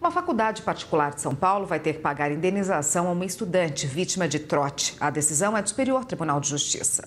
Uma faculdade particular de São Paulo vai ter que pagar indenização a uma estudante vítima de trote. A decisão é do Superior Tribunal de Justiça.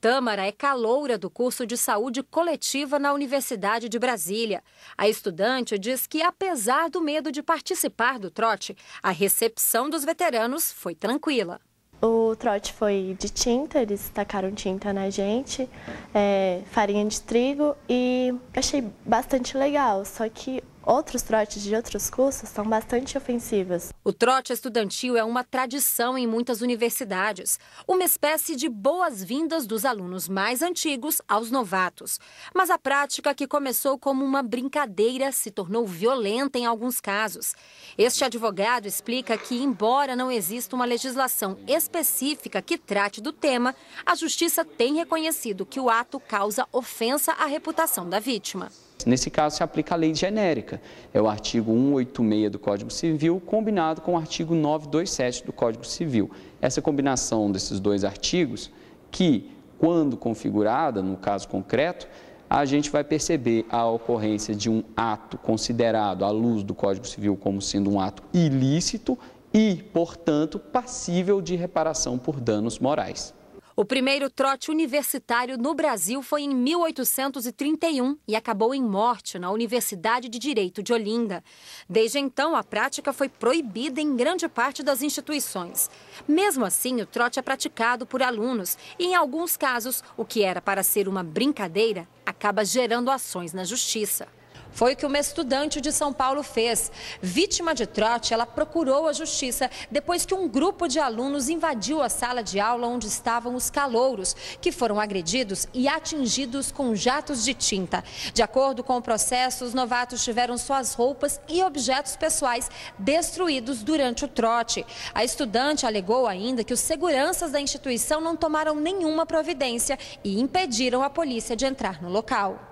Tâmara é caloura do curso de saúde coletiva na Universidade de Brasília. A estudante diz que, apesar do medo de participar do trote, a recepção dos veteranos foi tranquila. O trote foi de tinta, eles tacaram tinta na gente, é, farinha de trigo e achei bastante legal. Só que Outros trotes de outros cursos são bastante ofensivas. O trote estudantil é uma tradição em muitas universidades, uma espécie de boas-vindas dos alunos mais antigos aos novatos. Mas a prática, que começou como uma brincadeira, se tornou violenta em alguns casos. Este advogado explica que, embora não exista uma legislação específica que trate do tema, a justiça tem reconhecido que o ato causa ofensa à reputação da vítima. Nesse caso, se aplica a lei genérica, é o artigo 186 do Código Civil, combinado com o artigo 927 do Código Civil. Essa combinação desses dois artigos, que, quando configurada, no caso concreto, a gente vai perceber a ocorrência de um ato considerado, à luz do Código Civil, como sendo um ato ilícito e, portanto, passível de reparação por danos morais. O primeiro trote universitário no Brasil foi em 1831 e acabou em morte na Universidade de Direito de Olinda. Desde então, a prática foi proibida em grande parte das instituições. Mesmo assim, o trote é praticado por alunos e, em alguns casos, o que era para ser uma brincadeira acaba gerando ações na justiça. Foi o que uma estudante de São Paulo fez. Vítima de trote, ela procurou a justiça depois que um grupo de alunos invadiu a sala de aula onde estavam os calouros, que foram agredidos e atingidos com jatos de tinta. De acordo com o processo, os novatos tiveram suas roupas e objetos pessoais destruídos durante o trote. A estudante alegou ainda que os seguranças da instituição não tomaram nenhuma providência e impediram a polícia de entrar no local.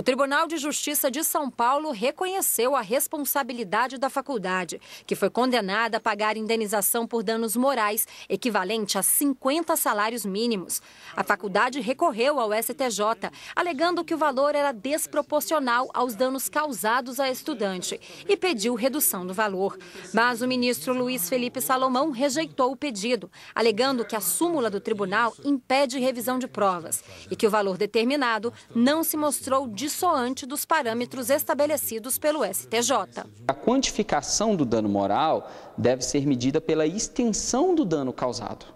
O Tribunal de Justiça de São Paulo reconheceu a responsabilidade da faculdade, que foi condenada a pagar indenização por danos morais equivalente a 50 salários mínimos. A faculdade recorreu ao STJ, alegando que o valor era desproporcional aos danos causados à estudante e pediu redução do valor. Mas o ministro Luiz Felipe Salomão rejeitou o pedido, alegando que a súmula do tribunal impede revisão de provas e que o valor determinado não se mostrou disponível dissoante dos parâmetros estabelecidos pelo STJ. A quantificação do dano moral deve ser medida pela extensão do dano causado.